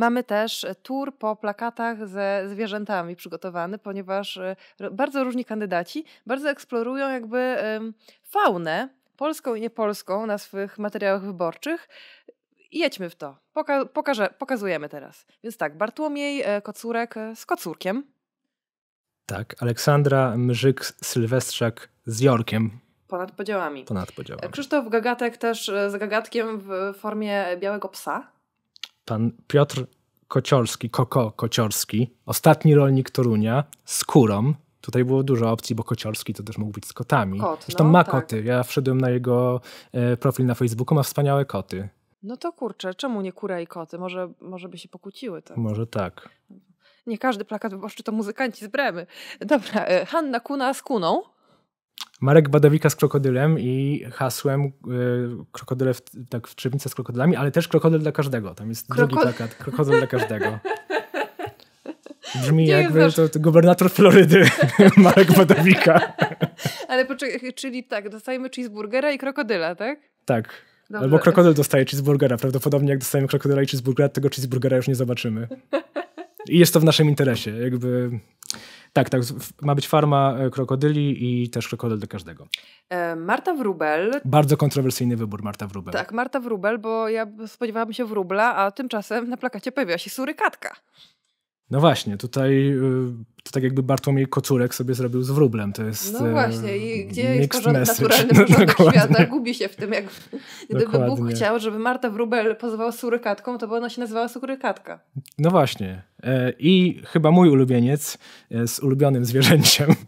Mamy też e, tour po plakatach ze zwierzętami przygotowany, ponieważ e, bardzo różni kandydaci bardzo eksplorują jakby faunę polską i niepolską na swych materiałach wyborczych. jedźmy w to. Poka pokażę, pokazujemy teraz. Więc tak, Bartłomiej e, Kocurek z Kocurkiem. Tak, Aleksandra Mrzyk-Sylwestrzak z Jorkiem. Ponad podziałami. Ponad podziałami. Krzysztof Gagatek też z Gagatkiem w formie białego psa pan Piotr Kociorski, Koko Kociorski, ostatni rolnik Torunia z kurą. Tutaj było dużo opcji, bo Kociorski to też mógł być z kotami. Kot, Zresztą no, ma tak. koty. Ja wszedłem na jego e, profil na Facebooku, ma wspaniałe koty. No to kurczę, czemu nie kura i koty? Może, może by się pokłóciły tak? Może tak. Nie każdy plakat wyborczy to muzykanci z Bremy. Dobra, e, Hanna Kuna z Kuną. Marek Badawika z krokodylem i hasłem y, krokodyle, w, tak, w trzewnica z krokodylami, ale też krokodyl dla każdego. Tam jest drugi plakat, krokodyl dla każdego. Brzmi Nie jakby to, to, gubernator Florydy, Marek Badawika. ale poczekaj, czyli tak, dostajemy cheeseburgera i krokodyla, tak? Tak. Dobrze. Albo krokodyl dostaje cheeseburgera. Prawdopodobnie jak dostajemy krokodyla i cheeseburgera, tego cheeseburgera już nie zobaczymy. I jest to w naszym interesie. Jakby tak, tak. Ma być farma e, krokodyli i też krokodyl dla każdego. E, Marta Wrubel. Bardzo kontrowersyjny wybór Marta Wrubel. Tak, Marta Wrubel, bo ja spodziewałabym się wróbla, a tymczasem na plakacie pojawiła się surykatka. No właśnie, tutaj y, to tak jakby Bartłomiej Kocurek sobie zrobił z wróblem. To jest No właśnie, i y, gdzie jest porządek, naturalny porządek no, świata? Gubi się w tym, jak gdyby Dokładnie. Bóg chciał, żeby Marta Wróbel pozwała surykatką, to by ona się nazywała surykatka. No właśnie. E, I chyba mój ulubieniec e, z ulubionym zwierzęciem,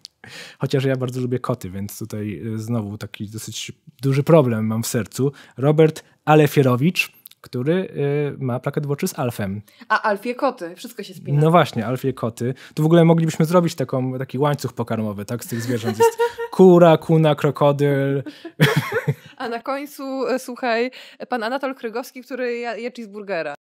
Chociaż ja bardzo lubię koty, więc tutaj e, znowu taki dosyć duży problem mam w sercu. Robert Alefierowicz, który y, ma plakat w oczy z Alfem. A Alfie koty, wszystko się spina. No właśnie, Alfie koty. Tu w ogóle moglibyśmy zrobić taką, taki łańcuch pokarmowy, tak, z tych zwierząt. Jest kura, kuna, krokodyl. A na końcu, e, słuchaj, pan Anatol Krygowski, który je cheeseburgera.